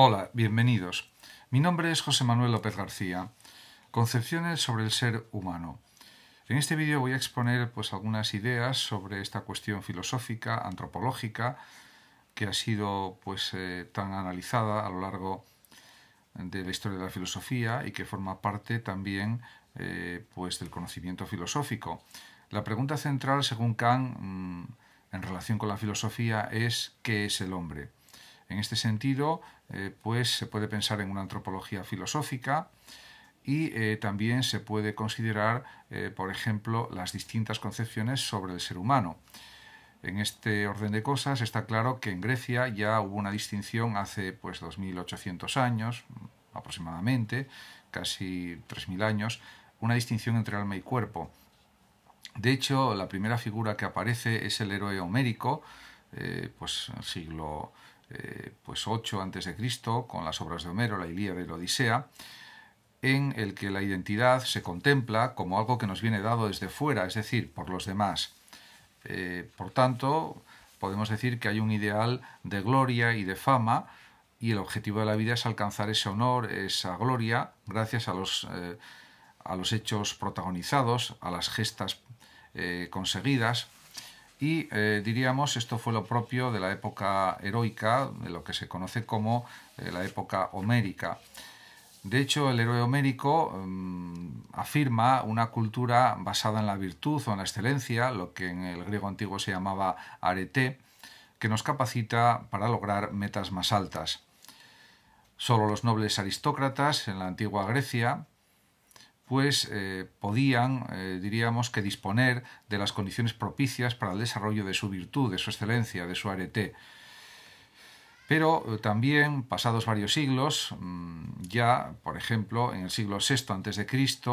Hola, bienvenidos. Mi nombre es José Manuel López García. Concepciones sobre el ser humano. En este vídeo voy a exponer pues algunas ideas sobre esta cuestión filosófica, antropológica, que ha sido pues eh, tan analizada a lo largo de la historia de la filosofía y que forma parte también eh, pues del conocimiento filosófico. La pregunta central, según Kant, mm, en relación con la filosofía es ¿qué es el hombre? En este sentido, eh, pues se puede pensar en una antropología filosófica y eh, también se puede considerar, eh, por ejemplo, las distintas concepciones sobre el ser humano. En este orden de cosas está claro que en Grecia ya hubo una distinción hace pues 2800 años aproximadamente, casi 3000 años, una distinción entre alma y cuerpo. De hecho, la primera figura que aparece es el héroe homérico, eh, pues siglo eh, pues 8 Cristo con las obras de Homero, la Ilíada y la Odisea, en el que la identidad se contempla como algo que nos viene dado desde fuera, es decir, por los demás. Eh, por tanto, podemos decir que hay un ideal de gloria y de fama, y el objetivo de la vida es alcanzar ese honor, esa gloria, gracias a los, eh, a los hechos protagonizados, a las gestas conseguidas, y eh, diríamos esto fue lo propio de la época heroica, de lo que se conoce como eh, la época homérica. De hecho, el héroe homérico mm, afirma una cultura basada en la virtud o en la excelencia, lo que en el griego antiguo se llamaba arete, que nos capacita para lograr metas más altas. Solo los nobles aristócratas en la antigua Grecia pues eh, podían, eh, diríamos, que disponer de las condiciones propicias para el desarrollo de su virtud, de su excelencia, de su arete. Pero eh, también, pasados varios siglos, mm, ya, por ejemplo, en el siglo VI a.C.,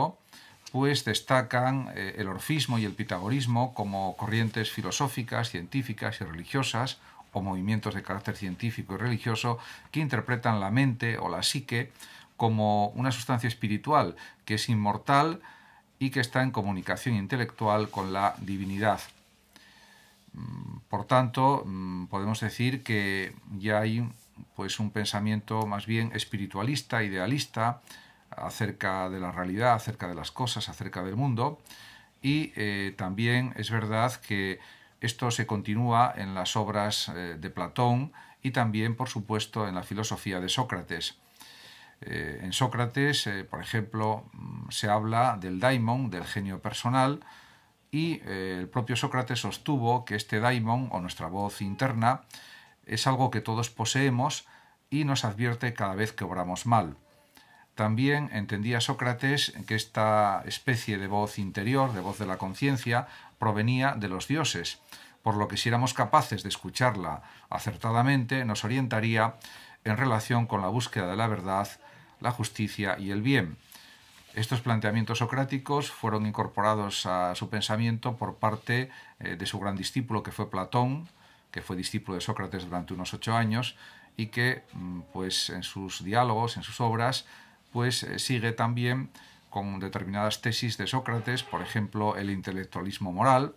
pues destacan el orfismo y el pitagorismo como corrientes filosóficas, científicas y religiosas, o movimientos de carácter científico y religioso que interpretan la mente o la psique como una sustancia espiritual que es inmortal y que está en comunicación intelectual con la divinidad. Mm, por tanto, mm, podemos decir que ya hay pues un pensamiento más bien espiritualista, idealista, acerca de la realidad, acerca de las cosas, acerca del mundo. Y eh, también es verdad que esto se continúa en las obras eh, de Platón y también, por supuesto, en la filosofía de Sócrates. Eh, en Sócrates, eh, por ejemplo, mm, se habla del daimon, del genio personal, y eh, el propio Sócrates sostuvo que este daimon, o nuestra voz interna, es algo que todos poseemos y nos advierte cada vez que obramos mal. También entendía Sócrates que esta especie de voz interior, de voz de la conciencia, provenía de los dioses, por lo que si éramos capaces de escucharla acertadamente, nos orientaría en relación con la búsqueda de la verdad, la justicia y el bien. Estos planteamientos socráticos fueron incorporados a su pensamiento por parte eh, de su gran discípulo que fue Platón, que fue discípulo de Sócrates durante unos ocho años y que mm, pues en sus diálogos, en sus obras, pues eh, sigue también con determinadas tesis de Sócrates, por ejemplo el intelectualismo moral,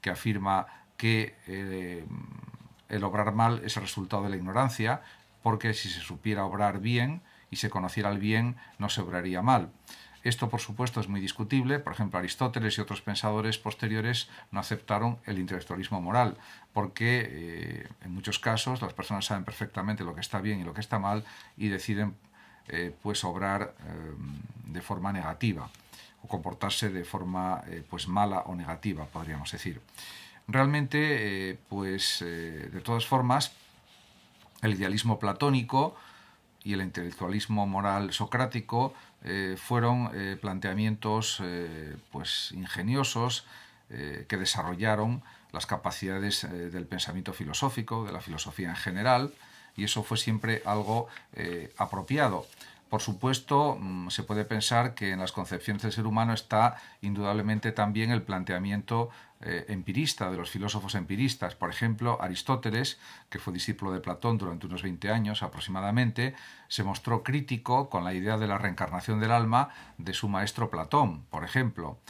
que afirma que eh, el obrar mal es el resultado de la ignorancia, porque si se supiera obrar bien y se conociera el bien, no se obraría mal. Esto, por supuesto, es muy discutible. Por ejemplo, Aristóteles y otros pensadores posteriores no aceptaron el intelectualismo moral, porque eh, en muchos casos las personas saben perfectamente lo que está bien y lo que está mal y deciden eh, pues obrar eh, de forma negativa o comportarse de forma pues mala o negativa, podríamos decir. Realmente, pues de todas formas, el idealismo platónico y el intelectualismo moral socrático eh, fueron eh, planteamientos eh, pues ingeniosos que desarrollaron las capacidades del pensamiento filosófico, de la filosofía en general, y eso fue siempre algo apropiado. Por supuesto, mm, se puede pensar que en las concepciones del ser humano está indudablemente también el planteamiento eh, empirista, de los filósofos empiristas. Por ejemplo, Aristóteles, que fue discípulo de Platón durante unos 20 años aproximadamente, se mostró crítico con la idea de la reencarnación del alma de su maestro Platón, por ejemplo.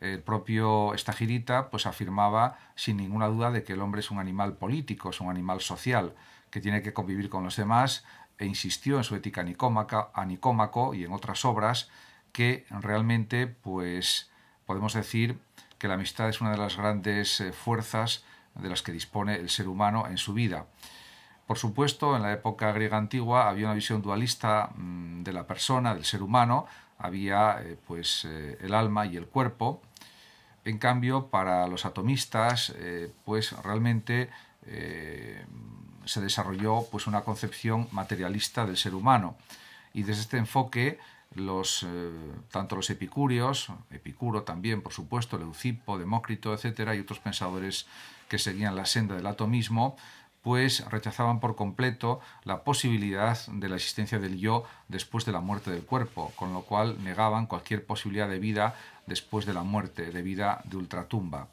El propio Estagirita pues, afirmaba sin ninguna duda de que el hombre es un animal político, es un animal social, que tiene que convivir con los demás e insistió en su ética a Nicómaco y en otras obras que realmente pues podemos decir que la amistad es una de las grandes eh, fuerzas de las que dispone el ser humano en su vida. Por supuesto, en la época griega antigua había una visión dualista mm, de la persona, del ser humano, había eh, pues eh, el alma y el cuerpo. En cambio, para los atomistas, pues realmente se desarrolló pues una concepción materialista del ser humano. Y desde este enfoque, los, eh, tanto los epicúreos, Epicuro también, por supuesto, Leucipo, Demócrito, etcétera, y otros pensadores que seguían la senda del atomismo, pues rechazaban por completo la posibilidad de la existencia del yo después de la muerte del cuerpo, con lo cual negaban cualquier posibilidad de vida después de la muerte, de vida de ultratumba.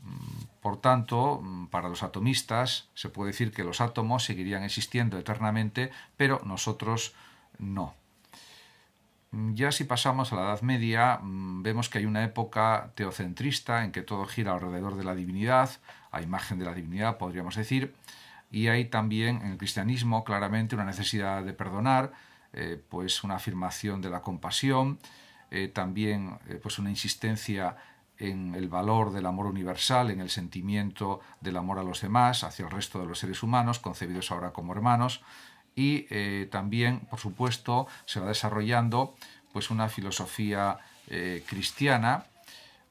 Mm, por tanto, mm, para los atomistas se puede decir que los átomos seguirían existiendo eternamente, pero nosotros no. Mm, ya si pasamos a la Edad Media, mm, vemos que hay una época teocentrista en que todo gira alrededor de la divinidad, a imagen de la divinidad podríamos decir, y hay también en el cristianismo claramente una necesidad de perdonar, eh, pues una afirmación de la compasión, eh, también eh, pues una insistencia en el valor del amor universal, en el sentimiento del amor a los demás, hacia el resto de los seres humanos, concebidos ahora como hermanos, y eh, también, por supuesto, se va desarrollando pues una filosofía eh, cristiana,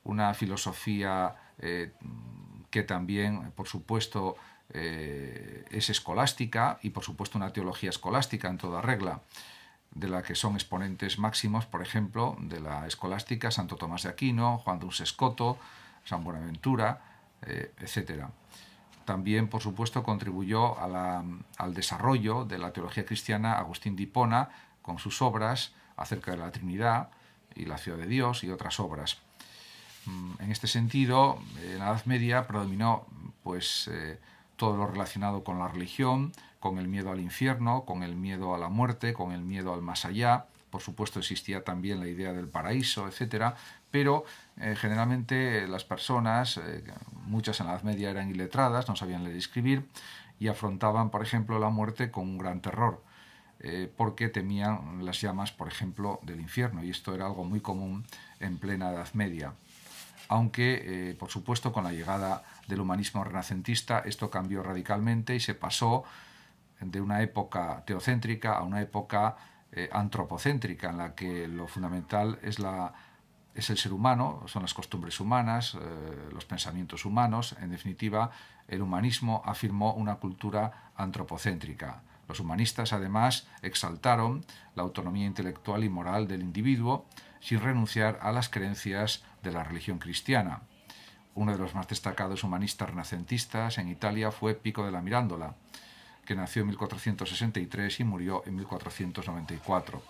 una filosofía eh, que también, por supuesto, es escolástica y, por supuesto, una teología escolástica en toda regla, de la que son exponentes máximos, por ejemplo, de la escolástica Santo Tomás de Aquino, Juan de Escoto, San Buenaventura, etc. También, por supuesto, contribuyó al desarrollo de la teología cristiana Agustín de Hipona con sus obras acerca de la Trinidad y la Ciudad de Dios y otras obras. Mm, en este sentido, en la Edad Media predominó pues, eh, todo lo relacionado con la religión, con el miedo al infierno, con el miedo a la muerte, con el miedo al más allá. Por supuesto, existía también la idea del paraíso, etc pero eh, generalmente las personas, eh, muchas en la Edad Media eran iletradas, no sabían leer y escribir, y afrontaban, por ejemplo, la muerte con un gran terror, eh, porque temían las llamas, por ejemplo, del infierno, y esto era algo muy común en plena Edad Media. Aunque, por supuesto, con la llegada del humanismo renacentista esto cambió radicalmente y se pasó de una época teocéntrica a una época antropocéntrica, en la que lo fundamental es la es el ser humano, son las costumbres humanas, eh, los pensamientos humanos, en definitiva, el humanismo afirmó una cultura antropocéntrica. Los humanistas además exaltaron la autonomía intelectual y moral del individuo sin renunciar a las creencias de la religión cristiana. Uno de los más destacados humanistas renacentistas en Italia fue Pico de la Mirándola, que nació en 1463 y murió en 1494.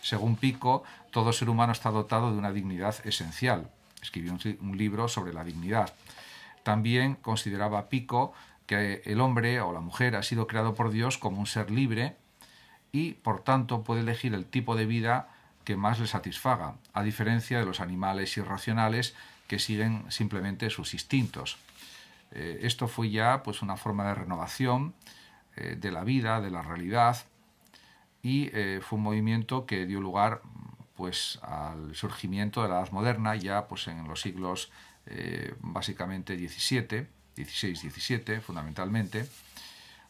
Según Pico, todo ser humano está dotado de una dignidad esencial. Escribió un, libro sobre la dignidad. También consideraba Pico que el hombre o la mujer ha sido creado por Dios como un ser libre y, por tanto, puede elegir el tipo de vida que más le satisfaga, a diferencia de los animales irracionales que siguen simplemente sus instintos. Eh, esto fue ya pues, una forma de renovación eh, de la vida, de la realidad, y eh, fue un movimiento que dio lugar pues al surgimiento de la Edad Moderna ya pues en los siglos eh, básicamente 17, 16, 17 fundamentalmente.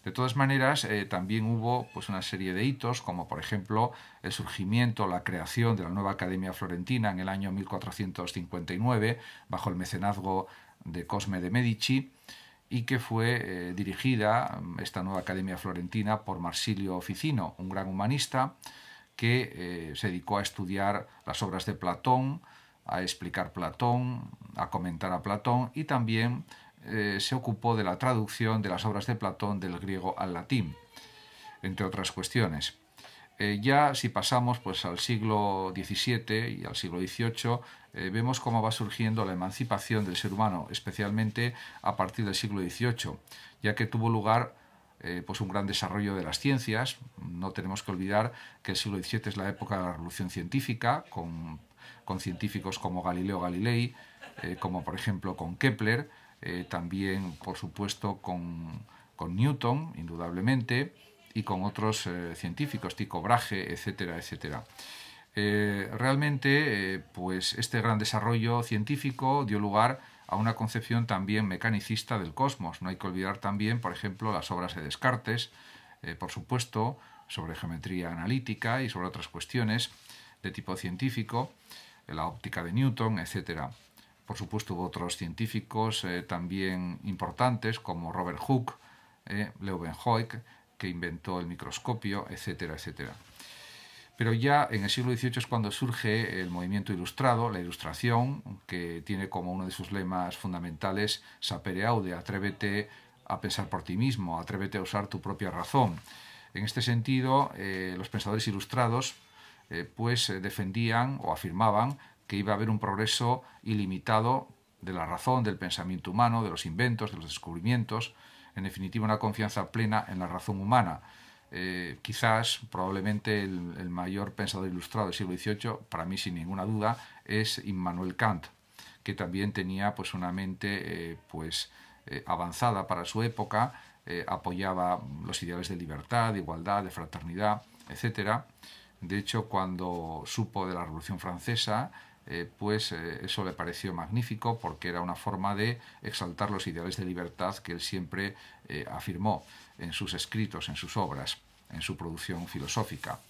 De todas maneras, eh, también hubo pues, una serie de hitos, como por ejemplo el surgimiento, la creación de la nueva Academia Florentina en el año 1459, bajo el mecenazgo de Cosme de Medici, y que fue eh, dirigida, mm, esta nueva Academia Florentina, por Marsilio Oficino, un gran humanista que eh, se dedicó a estudiar las obras de Platón, a explicar Platón, a comentar a Platón y también eh, se ocupó de la traducción de las obras de Platón del griego al latín, entre otras cuestiones. ya si pasamos pues, al siglo XVII y al siglo XVIII, eh, vemos cómo va surgiendo la emancipación del ser humano, especialmente a partir del siglo XVIII, ya que tuvo lugar eh, pues un gran desarrollo de las ciencias. No tenemos que olvidar que el siglo XVII es la época de la revolución científica, con, científicos como Galileo Galilei, eh, como por ejemplo con Kepler, también por supuesto con, Newton, indudablemente, y con otros científicos, Tico Brahe, etcétera, etcétera. Eh, realmente eh, pues este gran desarrollo científico dio lugar a una concepción también mecanicista del cosmos. No hay que olvidar también, por ejemplo, las obras de Descartes, eh, por supuesto, sobre geometría analítica y sobre otras cuestiones de tipo científico, la óptica de Newton, etc. Por supuesto, hubo otros científicos también importantes como Robert Hooke, Leuvenhoek, que inventó el microscopio, etcétera, etcétera. Pero ya en el siglo XVIII es cuando surge el movimiento ilustrado, la ilustración, que tiene como uno de sus lemas fundamentales sapere aude, atrévete a pensar por ti mismo, atrévete a usar tu propia razón. En este sentido, eh, los pensadores ilustrados eh, pues eh, defendían o afirmaban que iba a haber un progreso ilimitado de la razón, del pensamiento humano, de los inventos, de los descubrimientos, en definitiva una confianza plena en la razón humana. Eh, quizás, probablemente el, mayor pensador ilustrado del siglo XVIII, para mí sin ninguna duda, es Immanuel Kant, que también tenía pues una mente eh, pues eh, avanzada para su época, apoyaba los ideales de libertad, de igualdad, de fraternidad, etcétera. De hecho, cuando supo de la Revolución Francesa, pues eso le pareció magnífico porque era una forma de exaltar los ideales de libertad que él siempre afirmó en sus escritos, en sus obras, en su producción filosófica.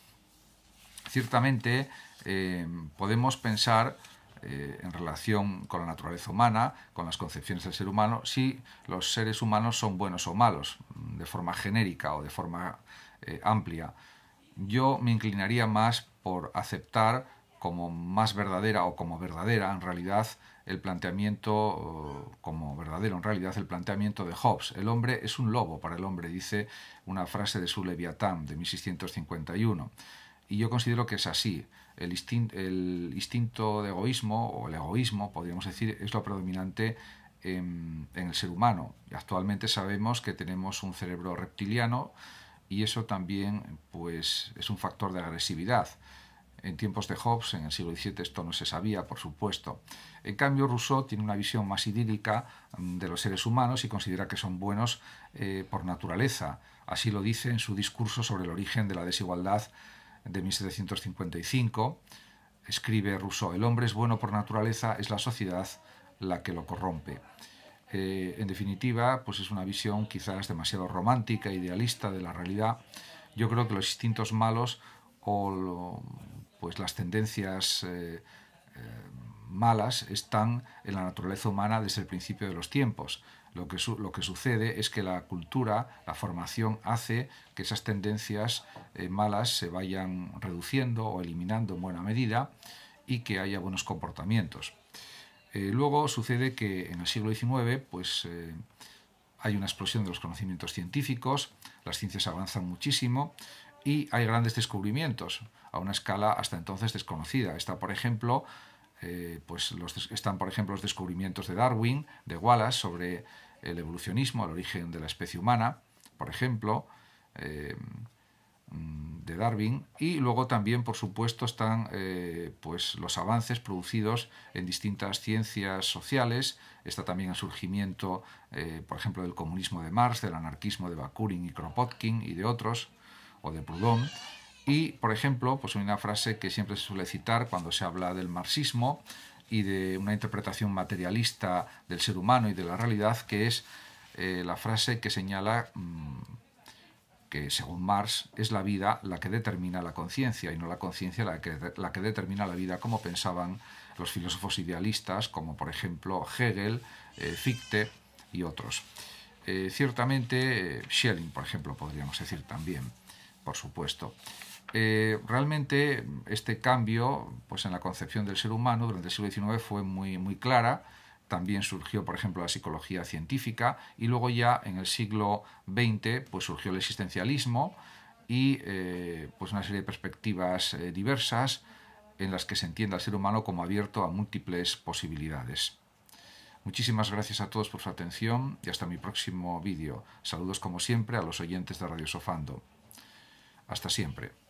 Ciertamente eh, podemos pensar eh, en relación con la naturaleza humana, con las concepciones del ser humano, si los seres humanos son buenos o malos, de forma genérica o de forma eh, amplia. Yo me inclinaría más por aceptar como más verdadera o como verdadera en realidad el planteamiento como verdadero en realidad el planteamiento de Hobbes. El hombre es un lobo para el hombre, dice una frase de su Leviatán de 1651. Y yo considero que es así. El, instinto, de egoísmo o el egoísmo, podríamos decir, es lo predominante en, en el ser humano. Y actualmente sabemos que tenemos un cerebro reptiliano y eso también pues, es un factor de agresividad. En tiempos de Hobbes, en el siglo XVII, esto no se sabía, por supuesto. En cambio, Rousseau tiene una visión más idílica mm, de los seres humanos y considera que son buenos eh, por naturaleza. Así lo dice en su discurso sobre el origen de la desigualdad de 1755. Escribe Rousseau, el hombre es bueno por naturaleza, es la sociedad la que lo corrompe. Eh, en definitiva, pues es una visión quizás demasiado romántica, idealista de la realidad. Yo creo que los instintos malos o pues las tendencias eh, eh, malas están en la naturaleza humana desde el principio de los tiempos. Lo que, lo que sucede es que la cultura, la formación hace que esas tendencias eh, malas se vayan reduciendo o eliminando en buena medida y que haya buenos comportamientos. luego sucede que en el siglo XIX pues, hay una explosión de los conocimientos científicos, las ciencias avanzan muchísimo y hay grandes descubrimientos a una escala hasta entonces desconocida. Está, por ejemplo, eh, pues los, están, por ejemplo, los descubrimientos de Darwin, de Wallace, sobre el evolucionismo, el origen de la especie humana, por ejemplo, eh, mm, de Darwin, y luego también, por supuesto, están eh, pues los avances producidos en distintas ciencias sociales, está también el surgimiento, por ejemplo, del comunismo de Marx, del anarquismo de Bakunin y Kropotkin y de otros, o de Proudhon, y, por ejemplo, pues una frase que siempre se suele citar cuando se habla del marxismo y de una interpretación materialista del ser humano y de la realidad, que es eh, la frase que señala mm, que, según Marx, es la vida la que determina la conciencia y no la conciencia la que, determina la vida, como pensaban los filósofos idealistas, como por ejemplo Hegel, eh, Fichte y otros. Eh, ciertamente, Schelling, por ejemplo, podríamos decir también, por supuesto. Eh, realmente este cambio pues en la concepción del ser humano durante el siglo XIX fue muy, muy clara. También surgió, por ejemplo, la psicología científica y luego ya en el siglo XX pues, surgió el existencialismo y eh, pues una serie de perspectivas eh, diversas en las que se entiende al ser humano como abierto a múltiples posibilidades. Muchísimas gracias a todos por su atención y hasta mi próximo vídeo. Saludos como siempre a los oyentes de Radio Sofando. Hasta siempre.